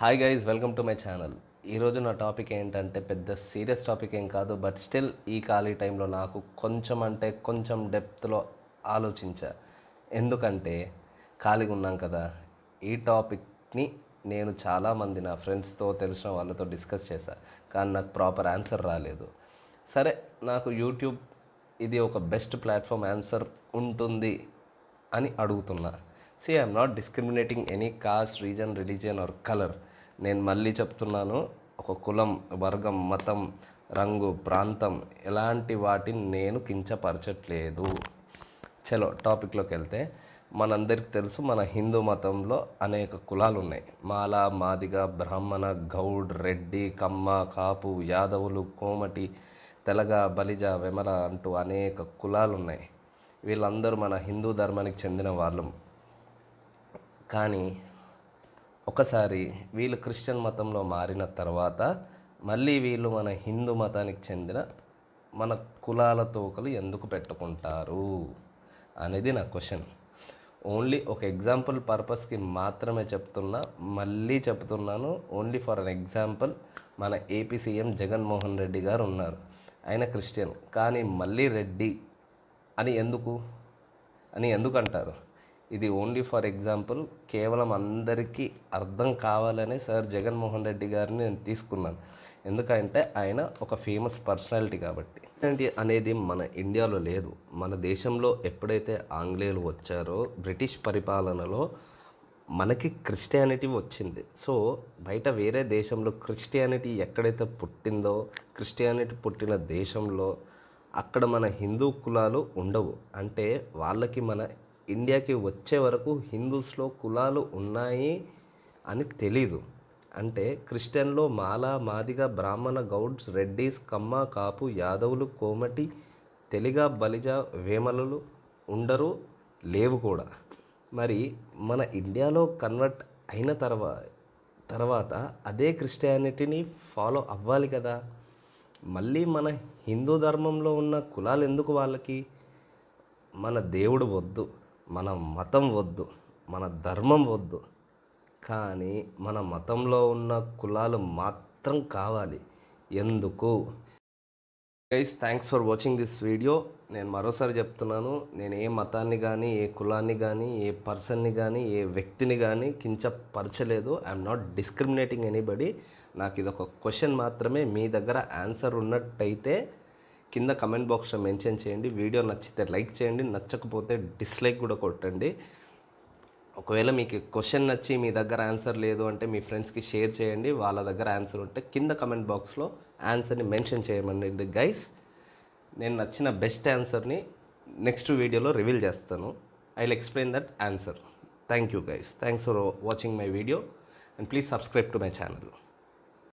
hi guys welcome to my channel ఈరోజు నా topic ఏంటంటే పెద్ద సీరియస్ టాపిక్ ఏం కాదు బట్ స్టిల్ ఈ ఖాళీ టైంలో నాకు కొంచెం అంటే కొంచెం డెప్త్లో ఆలోచించా ఎందుకంటే ఖాళీగా ఉన్నాం కదా ఈ టాపిక్ని నేను చాలామంది నా ఫ్రెండ్స్తో తెలిసిన వాళ్ళతో డిస్కస్ చేశా కానీ నాకు ప్రాపర్ ఆన్సర్ రాలేదు సరే నాకు యూట్యూబ్ ఇది ఒక బెస్ట్ ప్లాట్ఫామ్ ఆన్సర్ ఉంటుంది అని అడుగుతున్నా see I'm not discriminating any caste reason religion or colour నేను మళ్ళీ చెప్తున్నాను ఒక కులం వర్గం మతం రంగు ప్రాంతం ఎలాంటి వాటిని నేను కించపరచట్లేదు చలో టాపిక్లోకి వెళ్తే మనందరికీ తెలుసు మన హిందూ మతంలో అనేక కులాలు ఉన్నాయి మాల మాదిగ బ్రాహ్మణ గౌడ్ రెడ్డి కమ్మ కాపు యాదవులు కోమటి తెలగ బలిజ వెమల అంటూ అనేక కులాలు ఉన్నాయి వీళ్ళందరూ మన హిందూ ధర్మానికి చెందిన వాళ్ళం కానీ ఒకసారి వీళ్ళు క్రిస్టియన్ మతంలో మారిన తర్వాత మళ్ళీ వీళ్ళు మన హిందూ మతానికి చెందిన మన కులాల తోకలు ఎందుకు పెట్టుకుంటారు అనేది నా క్వశ్చన్ ఓన్లీ ఒక ఎగ్జాంపుల్ పర్పస్కి మాత్రమే చెప్తున్నా మళ్ళీ చెప్తున్నాను ఓన్లీ ఫర్ అన్ ఎగ్జాంపుల్ మన ఏపీ సీఎం జగన్మోహన్ రెడ్డి గారు ఉన్నారు ఆయన క్రిస్టియన్ కానీ మళ్ళీ రెడ్డి అని ఎందుకు అని ఎందుకంటారు ఇది ఓన్లీ ఫర్ ఎగ్జాంపుల్ కేవలం అందరికీ అర్థం కావాలనే సార్ జగన్మోహన్ రెడ్డి గారిని నేను తీసుకున్నాను ఎందుకంటే ఆయన ఒక ఫేమస్ పర్సనాలిటీ కాబట్టి అనేది మన ఇండియాలో లేదు మన దేశంలో ఎప్పుడైతే ఆంగ్లేయులు వచ్చారో బ్రిటిష్ పరిపాలనలో మనకి క్రిస్టియానిటీ వచ్చింది సో బయట వేరే దేశంలో క్రిస్టియానిటీ ఎక్కడైతే పుట్టిందో క్రిస్టియానిటీ పుట్టిన దేశంలో అక్కడ మన హిందూ కులాలు ఉండవు అంటే వాళ్ళకి మన ఇండియాకి వచ్చే వరకు హిందూస్లో కులాలు ఉన్నాయి అని తెలీదు అంటే క్రిస్టియన్లో మాల మాదిగ బ్రాహ్మణ గౌడ్స్ రెడ్డీస్ కమ్మ కాపు యాదవులు కోమటి తెలుగ బలిజ వేమలలు ఉండరు లేవు కూడా మరి మన ఇండియాలో కన్వర్ట్ అయిన తర్వా తర్వాత అదే క్రిస్టియానిటీని ఫాలో అవ్వాలి కదా మళ్ళీ మన హిందూ ధర్మంలో ఉన్న కులాలు ఎందుకు వాళ్ళకి మన దేవుడు వద్దు మన మతం వద్దు మన ధర్మం వద్దు కానీ మన మతంలో ఉన్న కులాలు మాత్రం కావాలి ఎందుకు guys thanks for watching this video నేను మరోసారి చెప్తున్నాను నేను ఏ మతాన్ని కానీ ఏ కులాన్ని కానీ ఏ పర్సన్ని కానీ ఏ వ్యక్తిని కానీ కించపరచలేదు ఐఎమ్ నాట్ డిస్క్రిమినేటింగ్ ఎనీబడి నాకు ఇది ఒక క్వశ్చన్ మాత్రమే మీ దగ్గర ఆన్సర్ ఉన్నట్టయితే కింద కమెంట్ బాక్స్లో మెన్షన్ చేయండి వీడియో నచ్చితే లైక్ చేయండి నచ్చకపోతే డిస్లైక్ కూడా కొట్టండి ఒకవేళ మీకు క్వశ్చన్ నచ్చి మీ దగ్గర ఆన్సర్ లేదు అంటే మీ ఫ్రెండ్స్కి షేర్ చేయండి వాళ్ళ దగ్గర ఆన్సర్ ఉంటే కింద కమెంట్ బాక్స్లో ఆన్సర్ని మెన్షన్ చేయమండి గైస్ నేను నచ్చిన బెస్ట్ ఆన్సర్ని నెక్స్ట్ వీడియోలో రివీల్ చేస్తాను I will explain that answer thank you guys thanks for watching my video and please subscribe to my channel